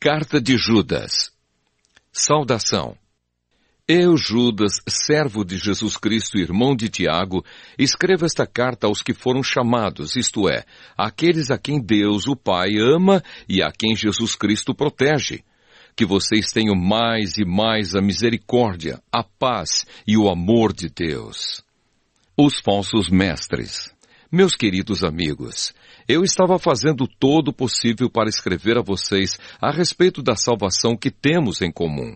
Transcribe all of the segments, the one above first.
Carta de Judas. Saudação. Eu, Judas, servo de Jesus Cristo, irmão de Tiago, escrevo esta carta aos que foram chamados, isto é, aqueles a quem Deus, o Pai, ama e a quem Jesus Cristo protege. Que vocês tenham mais e mais a misericórdia, a paz e o amor de Deus. Os falsos mestres. Meus queridos amigos, eu estava fazendo todo o possível para escrever a vocês a respeito da salvação que temos em comum.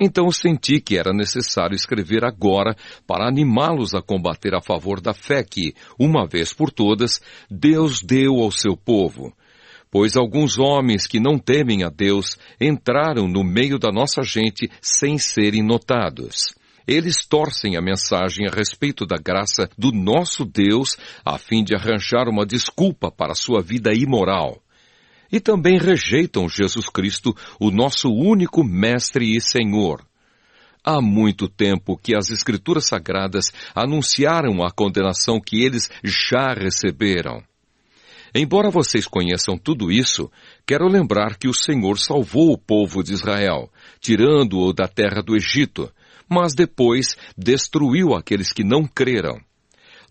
Então senti que era necessário escrever agora para animá-los a combater a favor da fé que, uma vez por todas, Deus deu ao seu povo. Pois alguns homens que não temem a Deus entraram no meio da nossa gente sem serem notados eles torcem a mensagem a respeito da graça do nosso Deus a fim de arranjar uma desculpa para sua vida imoral. E também rejeitam Jesus Cristo, o nosso único Mestre e Senhor. Há muito tempo que as Escrituras Sagradas anunciaram a condenação que eles já receberam. Embora vocês conheçam tudo isso, quero lembrar que o Senhor salvou o povo de Israel, tirando-o da terra do Egito, mas depois destruiu aqueles que não creram.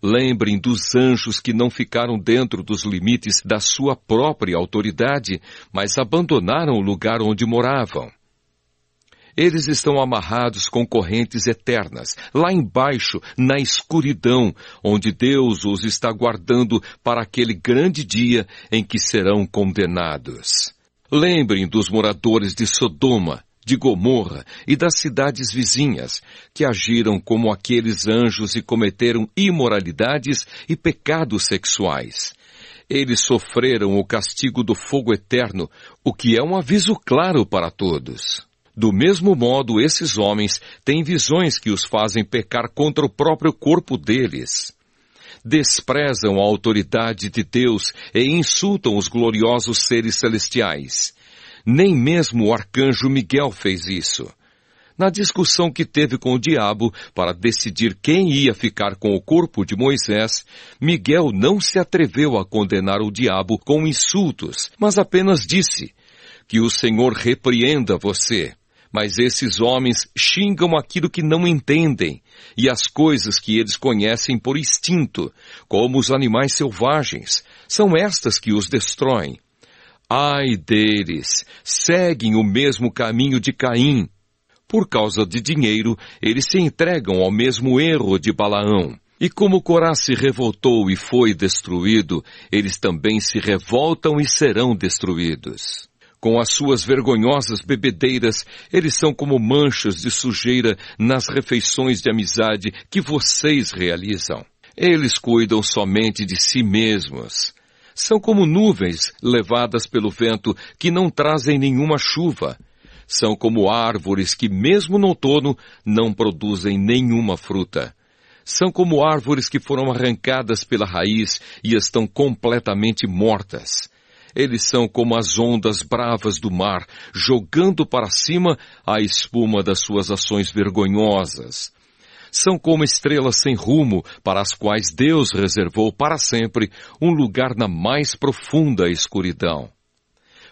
Lembrem dos anjos que não ficaram dentro dos limites da sua própria autoridade, mas abandonaram o lugar onde moravam. Eles estão amarrados com correntes eternas, lá embaixo, na escuridão, onde Deus os está guardando para aquele grande dia em que serão condenados. Lembrem dos moradores de Sodoma, de Gomorra e das cidades vizinhas, que agiram como aqueles anjos e cometeram imoralidades e pecados sexuais. Eles sofreram o castigo do fogo eterno, o que é um aviso claro para todos. Do mesmo modo, esses homens têm visões que os fazem pecar contra o próprio corpo deles desprezam a autoridade de Deus e insultam os gloriosos seres celestiais. Nem mesmo o arcanjo Miguel fez isso. Na discussão que teve com o diabo para decidir quem ia ficar com o corpo de Moisés, Miguel não se atreveu a condenar o diabo com insultos, mas apenas disse: Que o Senhor repreenda você. Mas esses homens xingam aquilo que não entendem e as coisas que eles conhecem por instinto, como os animais selvagens, são estas que os destroem. Ai deles! Seguem o mesmo caminho de Caim. Por causa de dinheiro, eles se entregam ao mesmo erro de Balaão. E como Corá se revoltou e foi destruído, eles também se revoltam e serão destruídos. Com as suas vergonhosas bebedeiras, eles são como manchas de sujeira nas refeições de amizade que vocês realizam. Eles cuidam somente de si mesmos são como nuvens levadas pelo vento que não trazem nenhuma chuva. São como árvores que, mesmo no outono, não produzem nenhuma fruta. São como árvores que foram arrancadas pela raiz e estão completamente mortas. Eles são como as ondas bravas do mar, jogando para cima a espuma das suas ações vergonhosas são como estrelas sem rumo, para as quais Deus reservou para sempre um lugar na mais profunda escuridão.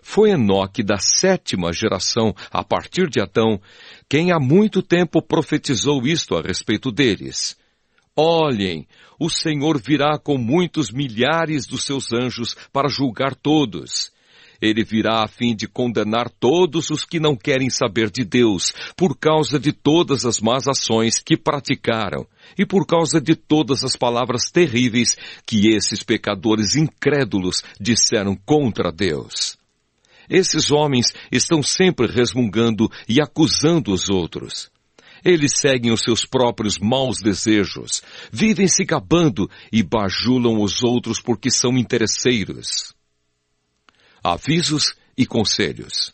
Foi Enoque da sétima geração, a partir de Adão, quem há muito tempo profetizou isto a respeito deles. Olhem, o Senhor virá com muitos milhares dos seus anjos para julgar todos ele virá a fim de condenar todos os que não querem saber de Deus, por causa de todas as más ações que praticaram e por causa de todas as palavras terríveis que esses pecadores incrédulos disseram contra Deus. Esses homens estão sempre resmungando e acusando os outros. Eles seguem os seus próprios maus desejos, vivem se gabando e bajulam os outros porque são interesseiros avisos e conselhos.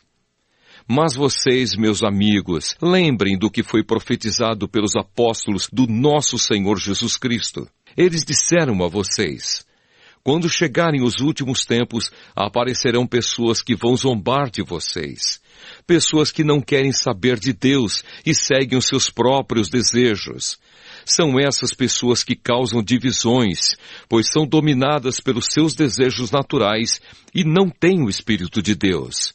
Mas vocês, meus amigos, lembrem do que foi profetizado pelos apóstolos do nosso Senhor Jesus Cristo. Eles disseram a vocês, quando chegarem os últimos tempos, aparecerão pessoas que vão zombar de vocês. Pessoas que não querem saber de Deus e seguem os seus próprios desejos. São essas pessoas que causam divisões, pois são dominadas pelos seus desejos naturais e não têm o Espírito de Deus.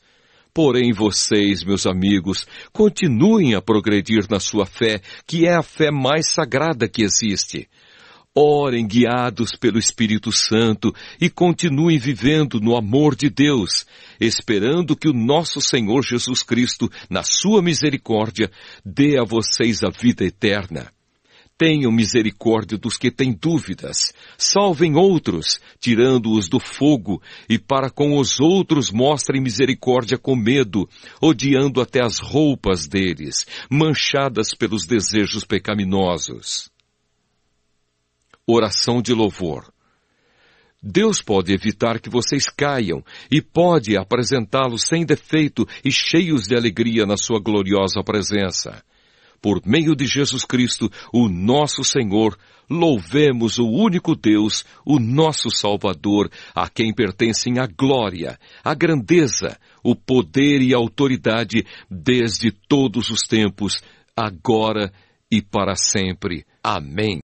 Porém vocês, meus amigos, continuem a progredir na sua fé, que é a fé mais sagrada que existe. Orem guiados pelo Espírito Santo e continuem vivendo no amor de Deus, esperando que o nosso Senhor Jesus Cristo, na sua misericórdia, dê a vocês a vida eterna. Tenham misericórdia dos que têm dúvidas. Salvem outros, tirando-os do fogo, e para com os outros mostrem misericórdia com medo, odiando até as roupas deles, manchadas pelos desejos pecaminosos oração de louvor. Deus pode evitar que vocês caiam e pode apresentá-los sem defeito e cheios de alegria na sua gloriosa presença. Por meio de Jesus Cristo, o nosso Senhor, louvemos o único Deus, o nosso Salvador, a quem pertencem a glória, a grandeza, o poder e a autoridade desde todos os tempos, agora e para sempre. Amém.